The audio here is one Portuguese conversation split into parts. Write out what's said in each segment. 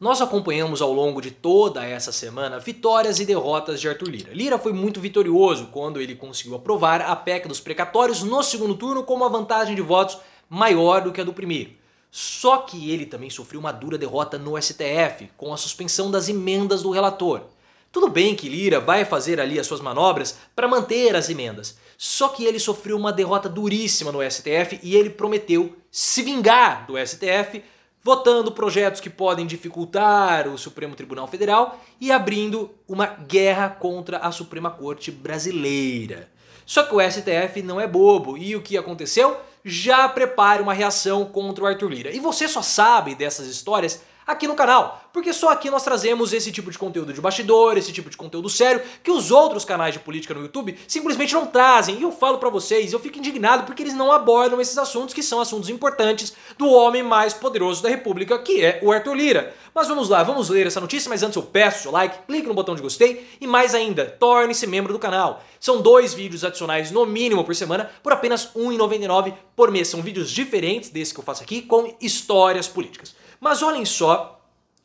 Nós acompanhamos ao longo de toda essa semana vitórias e derrotas de Arthur Lira. Lira foi muito vitorioso quando ele conseguiu aprovar a PEC dos precatórios no segundo turno com uma vantagem de votos maior do que a do primeiro. Só que ele também sofreu uma dura derrota no STF, com a suspensão das emendas do relator. Tudo bem que Lira vai fazer ali as suas manobras para manter as emendas, só que ele sofreu uma derrota duríssima no STF e ele prometeu se vingar do STF votando projetos que podem dificultar o Supremo Tribunal Federal e abrindo uma guerra contra a Suprema Corte Brasileira. Só que o STF não é bobo e o que aconteceu? Já prepara uma reação contra o Arthur Lira. E você só sabe dessas histórias aqui no canal, porque só aqui nós trazemos esse tipo de conteúdo de bastidor, esse tipo de conteúdo sério, que os outros canais de política no YouTube simplesmente não trazem. E eu falo para vocês, eu fico indignado porque eles não abordam esses assuntos que são assuntos importantes do homem mais poderoso da República, que é o Arthur Lira. Mas vamos lá, vamos ler essa notícia, mas antes eu peço seu like, clique no botão de gostei e mais ainda, torne-se membro do canal. São dois vídeos adicionais no mínimo por semana, por apenas R$ 1,99 por mês. São vídeos diferentes desse que eu faço aqui com histórias políticas. Mas olhem só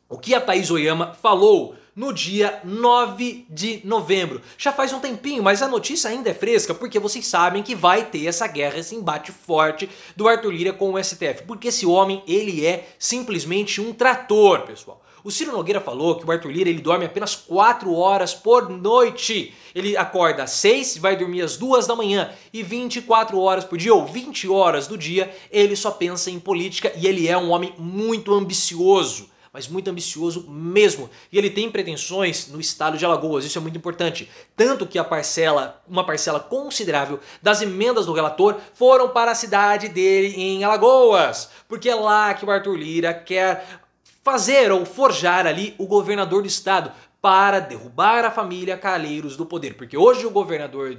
o que a Thaís Oyama falou no dia 9 de novembro. Já faz um tempinho, mas a notícia ainda é fresca, porque vocês sabem que vai ter essa guerra, esse embate forte do Arthur Lira com o STF, porque esse homem, ele é simplesmente um trator, pessoal. O Ciro Nogueira falou que o Arthur Lira ele dorme apenas 4 horas por noite. Ele acorda às 6, vai dormir às 2 da manhã e 24 horas por dia ou 20 horas do dia ele só pensa em política e ele é um homem muito ambicioso mas muito ambicioso mesmo. E ele tem pretensões no estado de Alagoas, isso é muito importante. Tanto que a parcela, uma parcela considerável das emendas do relator foram para a cidade dele em Alagoas, porque é lá que o Arthur Lira quer fazer ou forjar ali o governador do estado para derrubar a família Calheiros do poder, porque hoje o governador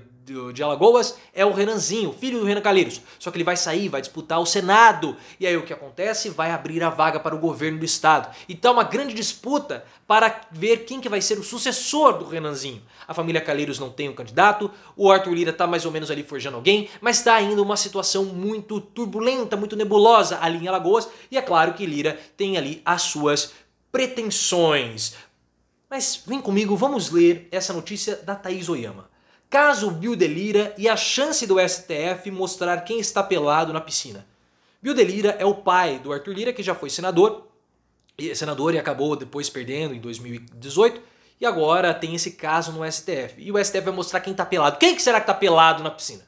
de Alagoas é o Renanzinho, filho do Renan Calheiros. Só que ele vai sair, vai disputar o Senado. E aí o que acontece? Vai abrir a vaga para o governo do estado. E então, tá uma grande disputa para ver quem que vai ser o sucessor do Renanzinho. A família Calheiros não tem um candidato, o Arthur Lira tá mais ou menos ali forjando alguém, mas está ainda uma situação muito turbulenta, muito nebulosa ali em Alagoas. E é claro que Lira tem ali as suas pretensões. Mas vem comigo, vamos ler essa notícia da Thaís Oyama caso Bill delira e a chance do STF mostrar quem está pelado na piscina. Bill delira é o pai do Arthur Lira, que já foi senador, senador e acabou depois perdendo em 2018. E agora tem esse caso no STF. E o STF vai mostrar quem está pelado. Quem que será que está pelado na piscina?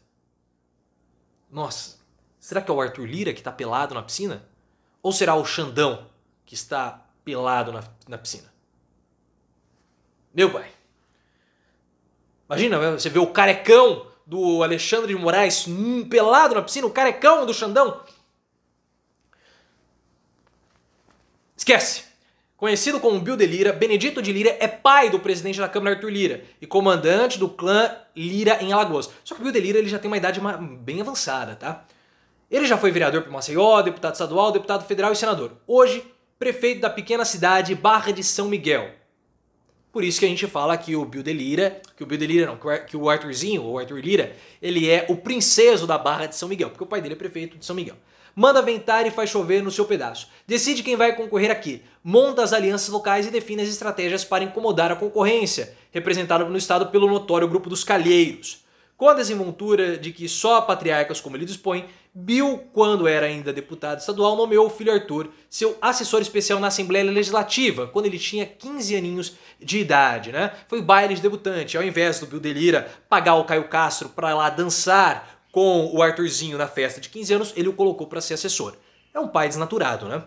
Nossa, será que é o Arthur Lira que está pelado na piscina? Ou será o Xandão que está pelado na, na piscina? Meu pai. Imagina, né, você vê o carecão do Alexandre de Moraes hum, pelado na piscina, o carecão do Xandão. Esquece. Conhecido como Bill de Lira, Benedito de Lira é pai do presidente da Câmara Arthur Lira e comandante do clã Lira em Alagoas. Só que o Bill de Lira ele já tem uma idade bem avançada, tá? Ele já foi vereador por Maceió, deputado estadual, deputado federal e senador. Hoje, prefeito da pequena cidade Barra de São Miguel. Por isso que a gente fala que o Bill Delira, que o Bill Delira não, que o Arthurzinho, o Arthur Lira, ele é o princeso da Barra de São Miguel, porque o pai dele é prefeito de São Miguel. Manda ventar e faz chover no seu pedaço. Decide quem vai concorrer aqui. Monta as alianças locais e define as estratégias para incomodar a concorrência, representada no estado pelo notório grupo dos Calheiros com a desenvoltura de que só patriarcas como ele dispõe, Bill, quando era ainda deputado estadual, nomeou o filho Arthur seu assessor especial na Assembleia Legislativa, quando ele tinha 15 aninhos de idade. Né? Foi baile de debutante, ao invés do Bill Delira pagar o Caio Castro para lá dançar com o Arthurzinho na festa de 15 anos, ele o colocou para ser assessor. É um pai desnaturado, né?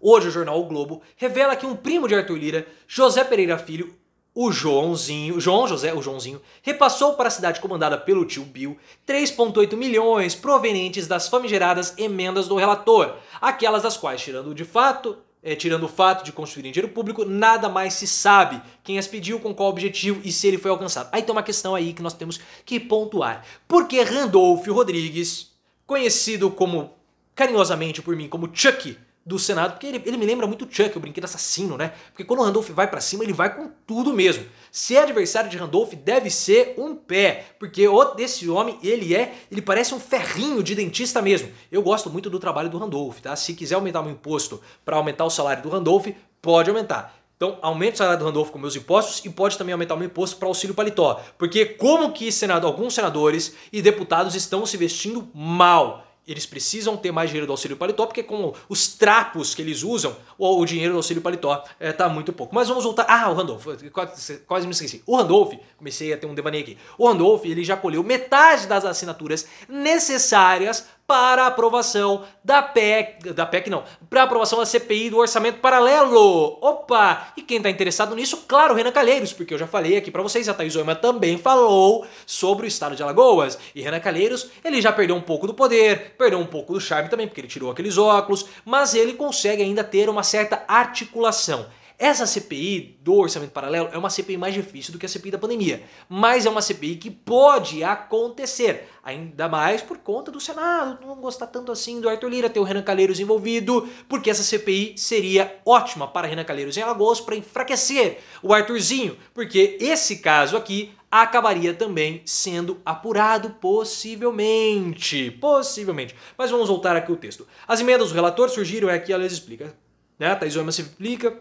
Hoje o jornal O Globo revela que um primo de Arthur Lira, José Pereira Filho, o Joãozinho, João José, o Joãozinho, repassou para a cidade comandada pelo tio Bill 3,8 milhões provenientes das famigeradas emendas do relator, aquelas das quais, tirando de fato, é, tirando o fato de construir em dinheiro público, nada mais se sabe quem as pediu, com qual objetivo e se ele foi alcançado. Aí tem uma questão aí que nós temos que pontuar. Porque Randolph Rodrigues, conhecido como carinhosamente por mim como Chucky do Senado, porque ele, ele me lembra muito Chuck, o brinquedo assassino, né? Porque quando o Randolph vai para cima, ele vai com tudo mesmo. Se é adversário de Randolph, deve ser um pé, porque o desse homem, ele é, ele parece um ferrinho de dentista mesmo. Eu gosto muito do trabalho do Randolph, tá? Se quiser aumentar meu imposto para aumentar o salário do Randolph, pode aumentar. Então, aumente o salário do Randolph com meus impostos e pode também aumentar o meu imposto para auxílio paletó. Porque como que senado, alguns senadores e deputados estão se vestindo mal? eles precisam ter mais dinheiro do auxílio paletó, porque com os trapos que eles usam, o, dinheiro do auxílio paletó está eh, muito pouco. Mas vamos voltar. Ah, o Randolph, quase, quase, me esqueci. O Randolph, comecei a ter um devaneio aqui. O Randolph, ele já colheu metade das assinaturas necessárias para aprovação da PEC, da PEC não, para aprovação da CPI do orçamento paralelo. Opa! E quem está interessado nisso, claro, Renan Calheiros, porque eu já falei aqui para vocês, a Thaís Oima também falou sobre o estado de Alagoas. E Renan Calheiros, ele já perdeu um pouco do poder, perdeu um pouco do charme também, porque ele tirou aqueles óculos, mas ele consegue ainda ter uma certa articulação. Essa CPI do orçamento paralelo é uma CPI mais difícil do que a CPI da pandemia, mas é uma CPI que pode acontecer, ainda mais por conta do Senado não gostar tanto assim do Arthur Lira, ter o Renan Calheiros envolvido, porque essa CPI seria ótima para Renan Calheiros em Alagoas para enfraquecer o Arthurzinho, porque esse caso aqui acabaria também sendo apurado possivelmente, possivelmente. Mas vamos voltar aqui ao texto. As emendas do relator surgiram, é que ela explica, né? A Thaís Oema se explica,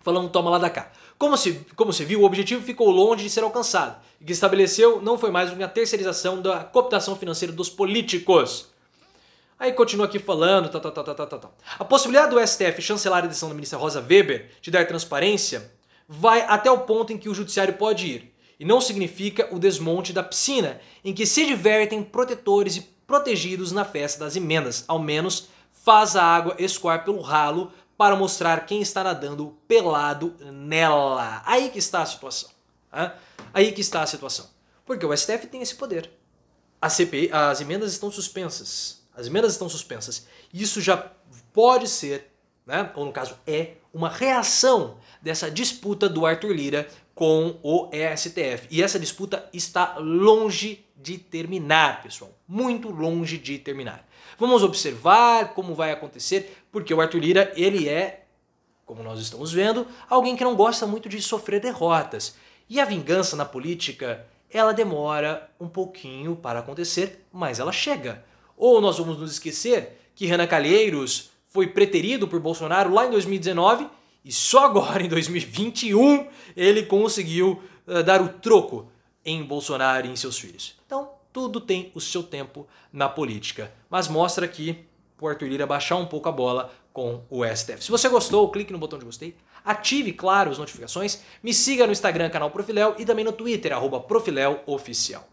falando toma lá da cá. Como se, como se viu, o objetivo ficou longe de ser alcançado, e que estabeleceu não foi mais uma terceirização da cooptação financeira dos políticos. Aí continua aqui falando, tal, tá, tal, tá, tal, tá, tal, tal, A possibilidade do STF chancelar a decisão da ministra Rosa Weber de dar transparência vai até o ponto em que o judiciário pode ir, e não significa o desmonte da piscina, em que se divertem protetores e protegidos na festa das emendas, ao menos faz a água escoar pelo ralo para mostrar quem está nadando pelado nela. Aí que está a situação. Né? Aí que está a situação. Porque o STF tem esse poder. A CPI, as emendas estão suspensas. As emendas estão suspensas. Isso já pode ser, né? ou no caso é, uma reação dessa disputa do Arthur Lira com o STF. E essa disputa está longe de terminar, pessoal. Muito longe de terminar. Vamos observar como vai acontecer porque o Arthur Lira, ele é, como nós estamos vendo, alguém que não gosta muito de sofrer derrotas. E a vingança na política, ela demora um pouquinho para acontecer, mas ela chega. Ou nós vamos nos esquecer que Renan Calheiros foi preterido por Bolsonaro lá em 2019 e só agora, em 2021, ele conseguiu uh, dar o troco em Bolsonaro e em seus filhos. Então, tudo tem o seu tempo na política, mas mostra que para o Arthur Lira baixar um pouco a bola com o STF. Se você gostou, clique no botão de gostei, ative, claro, as notificações, me siga no Instagram, canal Profilel e também no Twitter, arroba Profilel Oficial.